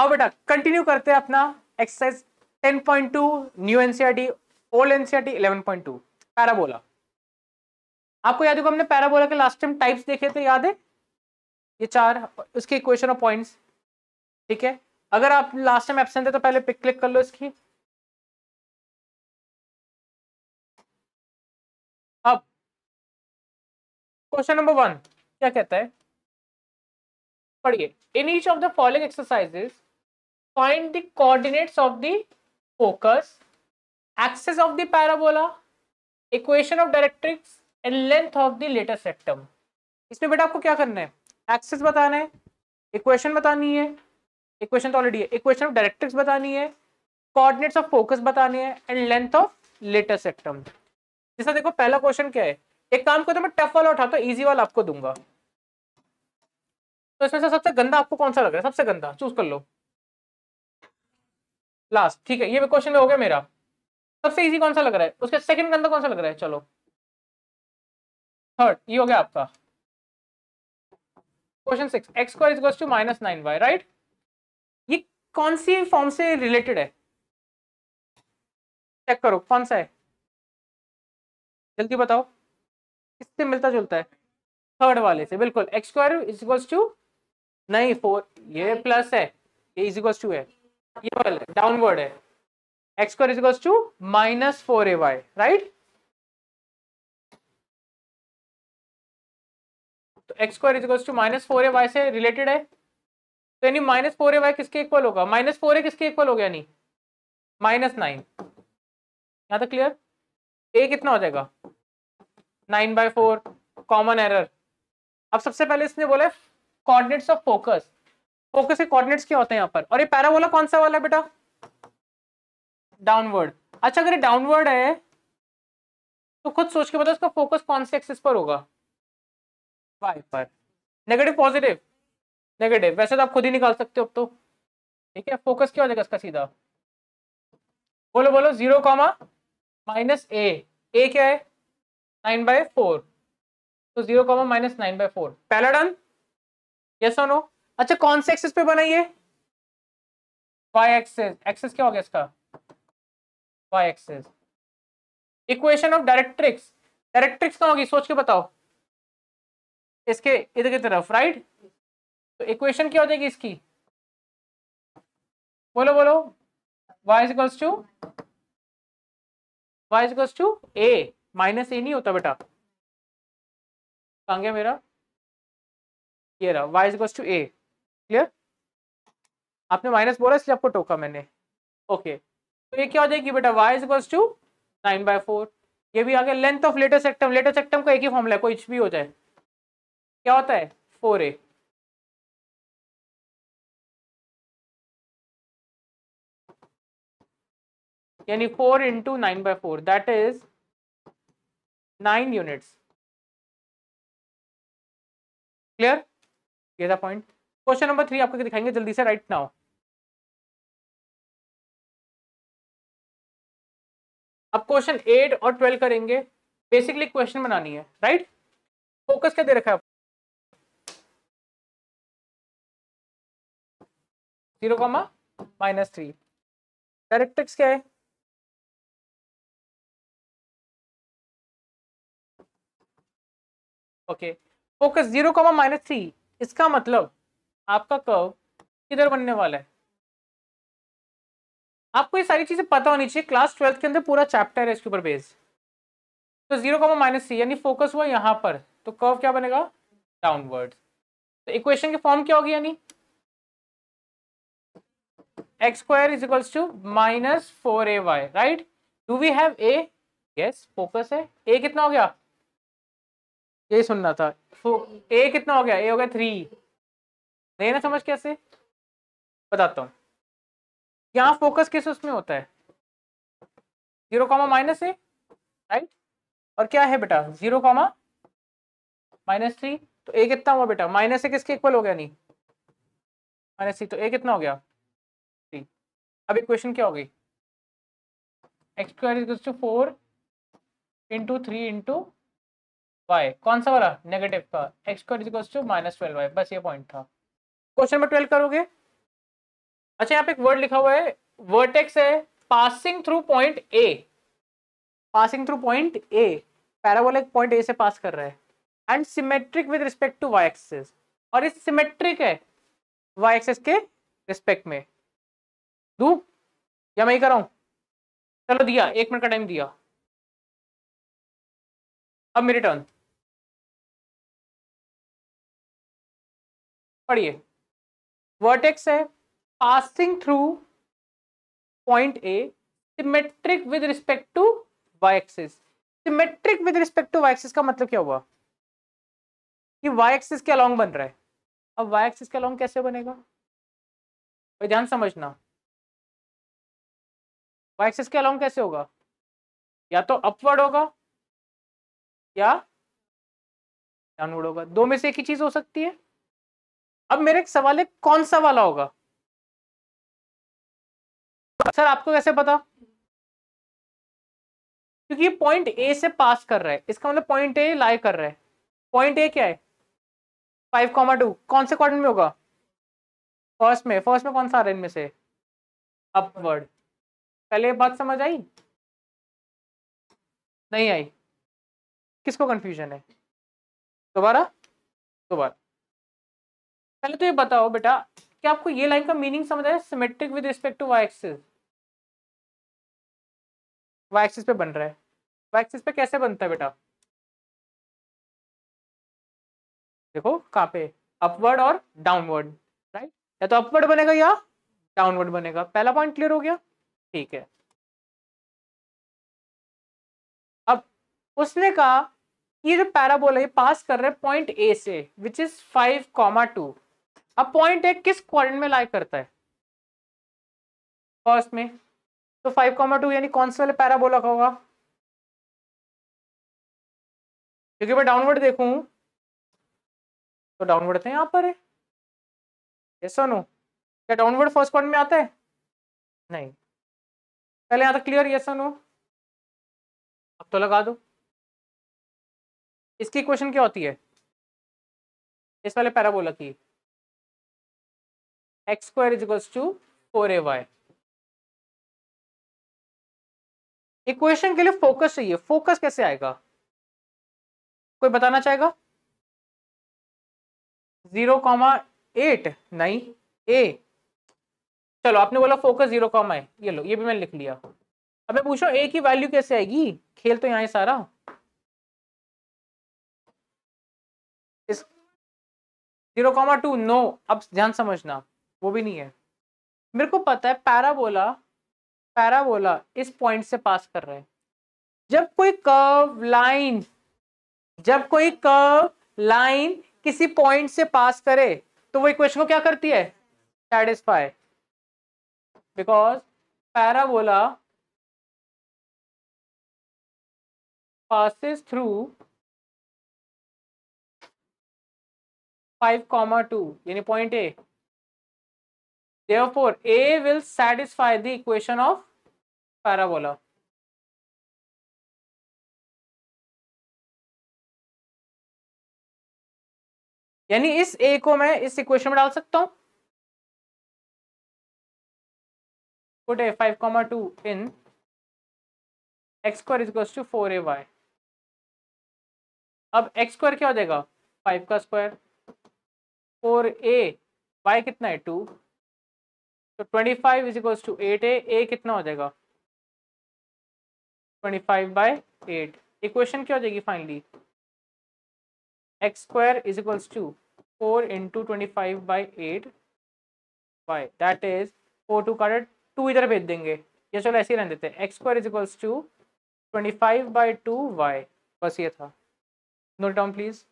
आओ बेटा कंटिन्यू करते हैं अपना exercise 10.2 new NCERT old NCERT 11.2 parabola आपको याद होगा हमने पैराबोला के लास्ट टाइम टाइप्स देखे थे याद है ये चार उसके इक्वेशन और पॉइंट्स ठीक है अगर आप लास्ट टाइम एब्सेंट थे तो पहले पिक क्लिक कर लो इसकी अब क्वेश्चन नंबर वन क्या कहता है पढ़िए in each of the following exercises find the coordinates of the focus, axis of the parabola, equation of directrix and length of the later septum. इसमें बेटा आपको क्या करना है एक्सेस बताना है इक्वेशन बतानी है इक्वेशन तो ऑलरेडी है इक्वेशन ऑफ डायरेक्ट्रिक्स बतानी है कोऑर्डिनेट्स ऑफ फोकस बताने हैं and length of latus rectum जैसा देखो पहला क्वेश्चन क्या है एक काम करो तो मैं टफ वाला उठाता हूँ इजी वाला आपको दूंगा तो इसमें से सबसे गंदा आपको कौन सा लग रहा है सबसे गंदा चूज कर लो लास्ट ठीक है ये भी क्वेश्चन हो गया मेरा सबसे इजी कौन सा लग रहा है उसके सेकंड अंदर कौन सा लग रहा है चलो थर्ड ये हो गया आपका question six x square is to minus nine y right ये कौन सी फॉर्म से रिलेटेड है चेक करो कौन सा है जल्दी बताओ किससे मिलता जुलता है थर्ड वाले से बिल्कुल एक्स स्क्वायर इज टू नहीं फोर ये प्लस है ये इज टू है ये वाला डाउनवर्ड है x square is equals to minus four a y right तो x square is equals to minus four a y से रिलेटेड है तो यानी माइनस फोर ए वाई किसके इक्वल होगा माइनस फोर ए किसके इक्वल हो गया यानी माइनस नाइन यहाँ तक क्लियर ए कितना हो जाएगा nine by four common error अब सबसे पहले इसने बोला कोऑर्डिनेट्स ऑफ फोकस फोकस के कोऑर्डिनेट्स क्या होते हैं यहाँ पर और ये पैराबोला कौन सा वाला है बेटा डाउनवर्ड अच्छा अगर ये डाउनवर्ड है तो खुद सोच के बताओ इसका फोकस कौन से एक्सिस पर होगा वाई पर नेगेटिव पॉजिटिव नेगेटिव वैसे तो आप खुद ही निकाल सकते हो अब तो ठीक है फोकस क्या हो जाएगा इसका सीधा बोलो बोलो zero comma minus a a क्या है नाइन बाय फोर तो zero comma minus nine by four पहला डन यस और नो अच्छा कौन से एक्सेस पे बना ये वाई एक्सेस एक्सेस क्या हो गया इसका y axis equation of directrix directrix कहाँ होगी सोच के बताओ इसके इधर की तरफ राइट तो इक्वेशन क्या हो जाएगी इसकी बोलो बोलो y is equals to y is equals to a minus a नहीं होता बेटा कहाँ गया मेरा ये रहा y is equals to a clear आपने माइनस बोला इसलिए आपको टोका मैंने ओके तो ये क्या हो जाएगी बेटा y is equals to nine by four ये भी आ गया length of latus rectum latus rectum का एक ही फॉर्मूला है कोई भी हो जाए क्या होता है फोर ए यानी four into nine by four that is nine units clear ये था पॉइंट क्वेश्चन नंबर थ्री आपको दिखाएंगे जल्दी से राइट नाउ अब क्वेश्चन एट और ट्वेल्व करेंगे बेसिकली क्वेश्चन बनानी है राइट फोकस क्या दे रखा है zero comma minus three directrix क्या है okay focus zero comma minus three इसका मतलब आपका कर्व किधर बनने वाला है आपको ये सारी चीजें पता होनी चाहिए क्लास ट्वेल्थ के अंदर पूरा चैप्टर है इसके ऊपर बेस तो जीरो कॉमो माइनस सी यानी फोकस हुआ यहाँ पर तो कर्व क्या बनेगा डाउनवर्ड तो इक्वेशन की फॉर्म क्या होगी यानी x square is equals to minus four a y right do we have a yes focus है ए कितना हो गया ये सुनना था ए कितना हो गया ए हो गया थ्री नहीं ना समझ कैसे बताता हूँ यहाँ फोकस किस उसमें होता है zero comma minus a right और क्या है बेटा जीरो कॉमा माइनस थ्री तो ए कितना हुआ बेटा माइनस ए किसके इक्वल हो गया नहीं माइनस थ्री तो ए कितना हो गया थ्री अब इक्वेशन क्या हो गई x square is to four into three into y कौन सा वाला नेगेटिव का x square is to minus twelve y बस ये पॉइंट था क्वेश्चन नंबर ट्वेल्व करोगे अच्छा यहाँ पे एक वर्ड लिखा हुआ है वर्टेक्स है passing through point A passing through point A parabolic point A से पास कर रहा है and symmetric with respect to y axis और इस सिमेट्रिक है वाई एक्सेस के रिस्पेक्ट में दू या मैं ही कर रहा हूं चलो दिया एक मिनट का टाइम दिया अब मेरी टर्न पढ़िए वर्टेक्स है passing through point A symmetric with respect to y axis symmetric with respect to y axis का मतलब क्या हुआ कि वाई एक्सिस के अलॉन्ग बन रहा है अब वाई एक्सिस के अलॉन्ग कैसे बनेगा भाई ध्यान समझना वाई एक्सिस के अलॉन्ग कैसे होगा या तो अपवर्ड होगा या डाउनवर्ड होगा दो में से एक ही चीज हो सकती है अब मेरा एक सवाल है कौन सा वाला होगा सर आपको कैसे पता क्योंकि ये पॉइंट ए से पास कर रहा है इसका मतलब पॉइंट ए लाई कर रहा है पॉइंट ए क्या है फाइव कॉमा टू कौन से क्वार्टर में होगा फर्स्ट में फर्स्ट में कौन सा आ रहा है इनमें से अपवर्ड पहले ये बात समझ आई नहीं आई किसको कंफ्यूजन है दोबारा दोबारा पहले तो ये बताओ बेटा कि आपको ये लाइन का मीनिंग समझ आया symmetric with respect to y axis y axis पे बन रहा है वाई एक्सिस पे कैसे बनता है बेटा देखो कहाँ पे अपवर्ड और डाउनवर्ड राइट या तो अपवर्ड बनेगा या डाउनवर्ड बनेगा पहला पॉइंट क्लियर हो गया ठीक है अब उसने कहा ये जो पैराबोला ये पास कर रहे हैं पॉइंट ए से which is five comma two अब पॉइंट एक किस क्वारेंट में लाइक करता है फर्स्ट में तो फाइव कॉमा टू यानी कौन सा वाले पैराबोला का होगा क्योंकि मैं डाउनवर्ड देखूं तो डाउनवर्ड तो यहां पर है ऐसा नो क्या डाउनवर्ड फर्स्ट क्वारेंट में आता है नहीं पहले यहां तक क्लियर ये सो नो अब तो लगा दो इसकी क्वेश्चन क्या होती है इस वाले पैराबोला की x square is equals to four a y equation के लिए फोकस चाहिए फोकस कैसे आएगा कोई बताना चाहेगा जीरो कॉमा एट नहीं ए चलो आपने बोला फोकस जीरो कॉमा है ये लो ये भी मैंने लिख लिया अब मैं पूछो ए की वैल्यू कैसे आएगी खेल तो यहाँ है सारा जीरो कॉमा टू नो अब ध्यान समझना वो भी नहीं है मेरे को पता है पैराबोला पैराबोला इस पॉइंट से पास कर रहा है जब कोई कर्व लाइन जब कोई कर्व लाइन किसी पॉइंट से पास करे तो वो इक्वेशन को क्या करती है satisfy because parabola passes through five comma two यानी point A therefore a will satisfy the equation of parabola यानी इस ए को मैं इस इक्वेशन में डाल सकता हूं put a 5 comma 2 in x square is equals to 4ay अब x square क्या हो जाएगा 5 का square 4a y कितना है 2 तो twenty five is equals to eight a a कितना हो जाएगा twenty five by eight equation क्या हो जाएगी finally x square is equals to four into twenty five by eight by that is four two cut two इधर भेज देंगे ये चलो ऐसे ही रहने देते हैं x square is equals to twenty five by two y बस ये था नोट डाउन प्लीज़